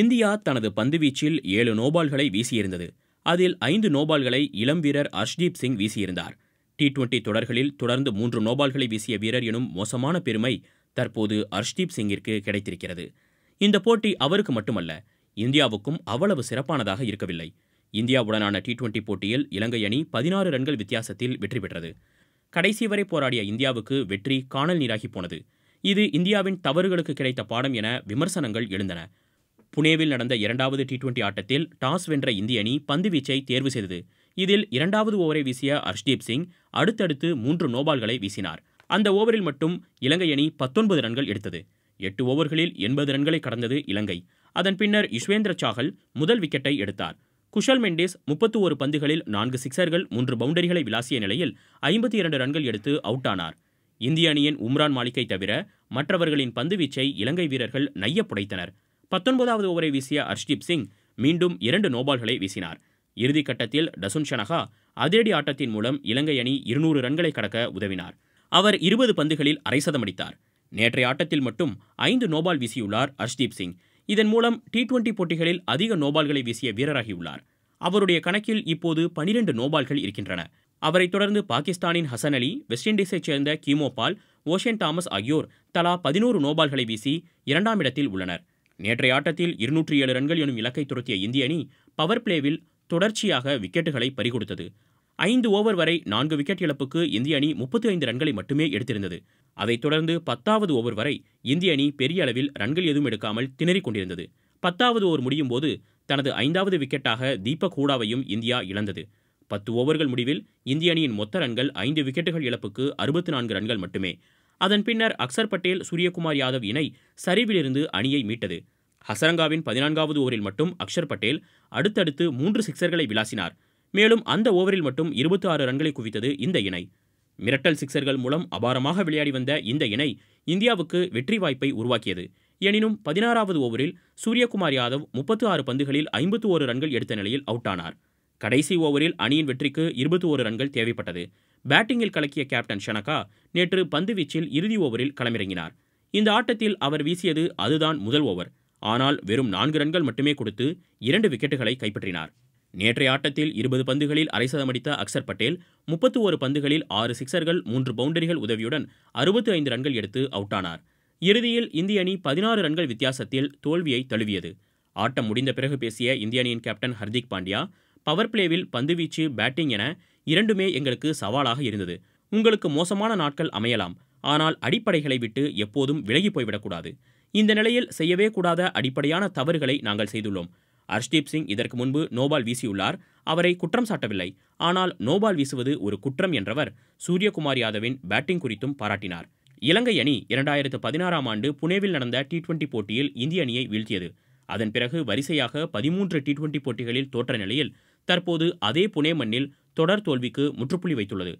India தனது பந்துவீச்சில் ஏழு நோபால்களை வீசியிருந்தது அதில் ஐந்து நோபால்களை இளம் வீரர் அர்ஷ்தீப் சிங் வீசியிருந்தார் டி டுவெண்டி தொடர்களில் தொடர்ந்து மூன்று நோபால்களை வீசிய வீரர் எனும் மோசமான பெருமை தற்போது அர்ஷ்தீப் சிங்கிற்கு கிடைத்திருக்கிறது இந்த போட்டி அவருக்கு மட்டுமல்ல இந்தியாவுக்கும் அவ்வளவு சிறப்பானதாக இருக்கவில்லை இந்தியாவுடனான டி டுவெண்டி போட்டியில் இலங்கை அணி பதினாறு ரன்கள் வித்தியாசத்தில் வெற்றி பெற்றது கடைசி வரை போராடிய இந்தியாவுக்கு வெற்றி காணல் நீராகி போனது இது இந்தியாவின் தவறுகளுக்கு கிடைத்த பாடம் என விமர்சனங்கள் எழுந்தன புனேவில் நடந்த இரண்டாவது டி டுவெண்டி ஆட்டத்தில் டாஸ் வென்ற இந்திய அணி பந்துவீச்சை தேர்வு செய்தது இதில் இரண்டாவது ஓவரை வீசிய அர்ஷ்தீப் சிங் அடுத்தடுத்து மூன்று நோபால்களை வீசினார் அந்த ஓவரில் மட்டும் இலங்கை அணி பத்தொன்பது ரன்கள் எடுத்தது எட்டு ஓவர்களில் எண்பது ரன்களை கடந்தது இலங்கை அதன் பின்னர் யுஷ்வேந்திர சாகல் முதல் விக்கெட்டை எடுத்தார் குஷல் மெண்டேஸ் முப்பத்து ஒரு பந்துகளில் நான்கு சிக்சர்கள் மூன்று பவுண்டரிகளை விளாசிய நிலையில் ஐம்பத்தி இரண்டு ரன்கள் எடுத்து அவுட் ஆனார் இந்திய அணியின் உம்ரான் மாளிகை தவிர மற்றவர்களின் பந்துவீச்சை இலங்கை வீரர்கள் நையப்புடைத்தனர் புடைத்தனர் பத்தொன்பதாவது ஓவரை வீசிய அர்ஷ்தீப் சிங் மீண்டும் இரண்டு நோபால்களை வீசினார் இறுதிக்கட்டத்தில் டசுன் ஷனஹா அதிரடி ஆட்டத்தின் மூலம் இலங்கை அணி இருநூறு ரன்களை கடக்க உதவினார் அவர் இருபது பந்துகளில் அரைசதம் அடித்தார் நேற்றைய ஆட்டத்தில் மட்டும் ஐந்து நோபால் வீசியுள்ளார் அர்ஷ்தீப் சிங் இதன் மூலம் டி டுவெண்டி போட்டிகளில் அதிக நோபால்களை வீசிய வீரராகியுள்ளார் அவருடைய கணக்கில் இப்போது பனிரெண்டு நோபால்கள் இருக்கின்றன அவரைத் தொடர்ந்து பாகிஸ்தானின் ஹசன் அலி வெஸ்ட் இண்டீஸைச் சேர்ந்த கிமோ பால் ஓஷன் தாமஸ் ஆகியோர் தலா பதினோரு நோபால்களை வீசி இரண்டாம் இடத்தில் உள்ளனர் நேற்றைய ஆட்டத்தில் இருநூற்றி ஏழு ரன்கள் எனும் இலக்கை துரத்திய இந்திய அணி பவர் பிளேவில் தொடர்ச்சியாக விக்கெட்டுகளை பறிகொடுத்தது ஐந்து ஓவர் வரை நான்கு விக்கெட் இழப்புக்கு இந்திய அணி முப்பத்தி ஐந்து ரன்களை மட்டுமே எடுத்திருந்தது அதைத் தொடர்ந்து பத்தாவது ஓவர் வரை இந்திய அணி பெரிய அளவில் ரன்கள் எதுவும் எடுக்காமல் திணறிக் கொண்டிருந்தது பத்தாவது ஓவர் முடியும் போது தனது ஐந்தாவது விக்கெட்டாக தீபக் ஹூடாவையும் இந்தியா இழந்தது பத்து ஓவர்கள் முடிவில் இந்திய அணியின் மொத்த ரன்கள் ஐந்து விக்கெட்டுகள் இழப்புக்கு அறுபத்தி நான்கு ரன்கள் மட்டுமே அதன் பின்னர் அக்சர் பட்டேல் சூரியகுமார் யாதவ் இணை சரிவிலிருந்து அணியை மீட்டது ஹசரங்காவின் பதினான்காவது ஓவரில் மட்டும் அக்ஷர் பட்டேல் அடுத்தடுத்து மூன்று சிக்சர்களை விளாசினார் மேலும் அந்த ஓவரில் மட்டும் இருபத்தி ஆறு ரன்களை குவித்தது இந்த இணை மிரட்டல் சிக்சர்கள் மூலம் அபாரமாக விளையாடி வந்த இந்த இணை இந்தியாவுக்கு வெற்றி வாய்ப்பை உருவாக்கியது எனினும் பதினாறாவது ஓவரில் சூரியகுமார் யாதவ் முப்பத்து ஆறு பந்துகளில் ஐம்பத்து ஓரு ரன்கள் எடுத்த நிலையில் அவுட் ஆனார் கடைசி ஓவரில் அணியின் வெற்றிக்கு இருபத்தி ஓரு ரன்கள் தேவைப்பட்டது பேட்டிங்கில் கலக்கிய கேப்டன் ஷனகா நேற்று பந்துவீச்சில் இறுதி ஓவரில் களமிறங்கினார் இந்த ஆட்டத்தில் அவர் வீசியது அதுதான் முதல் ஓவர் ஆனால் வெறும் நான்கு ரன்கள் மட்டுமே கொடுத்து இரண்டு விக்கெட்டுகளை கைப்பற்றினார் நேற்றைய ஆட்டத்தில் இருபது பந்துகளில் அரை அடித்த அக்சர் பட்டேல் முப்பத்து ஒரு பந்துகளில் ஆறு சிக்சர்கள் மூன்று பவுண்டரிகள் உதவியுடன் அறுபத்து ஐந்து ரன்கள் எடுத்து அவுட் ஆனார் இறுதியில் இந்திய அணி பதினாறு ரன்கள் வித்தியாசத்தில் தோல்வியை தழுவியது ஆட்டம் முடிந்த பிறகு பேசிய இந்திய அணியின் கேப்டன் ஹர்திக் பாண்டியா பவர் பிளேவில் பந்துவீச்சு பேட்டிங் என இரண்டுமே எங்களுக்கு சவாலாக இருந்தது உங்களுக்கு மோசமான நாட்கள் அமையலாம் ஆனால் அடிப்படைகளை விட்டு எப்போதும் விலகி போய்விடக்கூடாது இந்த நிலையில் செய்யவே கூடாத அடிப்படையான தவறுகளை நாங்கள் செய்துள்ளோம் அர்ஷ்தீப் சிங் இதற்கு முன்பு நோபால் வீசியுள்ளார் அவரை குற்றம் சாட்டவில்லை ஆனால் நோபால் வீசுவது ஒரு குற்றம் என்றவர் சூரியகுமார் யாதவின் பேட்டிங் குறித்தும் பாராட்டினார் இலங்கை அணி இரண்டாயிரத்து பதினாறாம் ஆண்டு புனேவில் நடந்த டி டுவெண்டி போட்டியில் இந்திய அணியை வீழ்த்தியது அதன் பிறகு வரிசையாக பதிமூன்று டி டுவெண்டி போட்டிகளில் தோற்ற நிலையில் தற்போது அதே புனே மண்ணில் தொடர் தோல்விக்கு முற்றுப்புள்ளி வைத்துள்ளது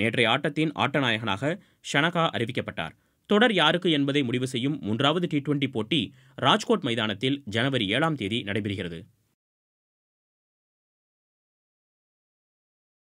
நேற்றைய ஆட்டத்தின் ஆட்டநாயகனாக ஷனகா அறிவிக்கப்பட்டார் தொடர் யாருக்கு என்பதை முடிவு செய்யும் மூன்றாவது டி டுவெண்டி போட்டி ராஜ்கோட் மைதானத்தில் ஜனவரி ஏழாம் தேதி நடைபெறுகிறது